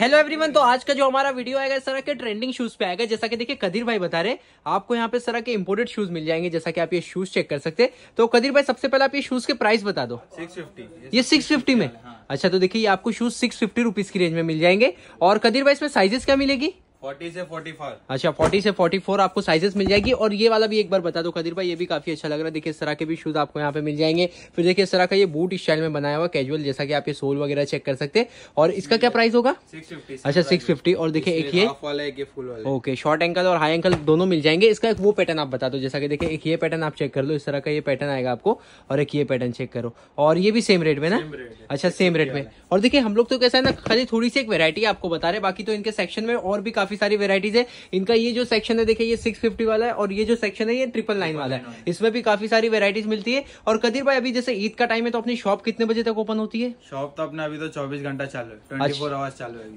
Hello everyone तो आज का जो हमारा वीडियो आएगा सरा के ट्रेंडिंग शूज पे आएगा जैसा कि देखिए कदीर भाई बता रहे आपको यहाँ पे सरा के इम्पोर्टेड शूज मिल जाएंगे जैसा कि आप ये शूज चेक कर सकते तो कदीर भाई सबसे पहले आप ये शूज के प्राइस बता दो 650 ये 650 में हाँ। अच्छा तो देखिए ये आपको शूज सिक्स फिफ्टी की रेंज में मिल जाएंगे और कदीर भाई इसमें साइजेस क्या मिलेगी 40 से 44 अच्छा 40 से 44 आपको साइजेस मिल जाएगी और ये वाला भी एक बार बता दो कदीर भाई ये भी काफी अच्छा लग रहा है देखिए इस तरह के भी शूज आपको यहाँ पे मिल जाएंगे फिर देखिए इस तरह का ये बूट स्टाइल में बनाया हुआ कैजुअल जैसा कि आप ये सोल वगैरह चेक कर सकते हैं और इसका क्या प्राइस होगा 650 अच्छा 650 और देखिये एक ये फुल ओके शॉर्ट एंकल और हाई एंकल दोनों मिल जाएंगे इसका एक वो पैटर्न आप बता दो जैसा कि देखिए एक ये पैटर्न आप चेक कर लो इस तरह का ये पैटर्न आएगा आपको और एक ये पैटर्न चेक करो और ये भी सेम रेट में ना अच्छा सेम रेट में और देखिये हम लोग तो कैसा है ना खाली थोड़ी सी एक वेरायटी आपको बता रहे बाकी तो इनके सेक्शन में और भी काफी सारी वेराइटीज है इनका ये जो सेक्शन है देखिए ये सिक्स फिफ्टी वाला है और ये जो सेक्शन है ये ट्रिपल नाइन वाला है इसमें भी काफी सारी वेराइटीज मिलती है और कदीर भाई अभी जैसे ईद का टाइम है तो अपनी शॉप कितने बजे तक ओपन होती है शॉप तो अपने अभी तो चौबीस घंटा चालू है ट्वेंटी फोर आवर्स चालू है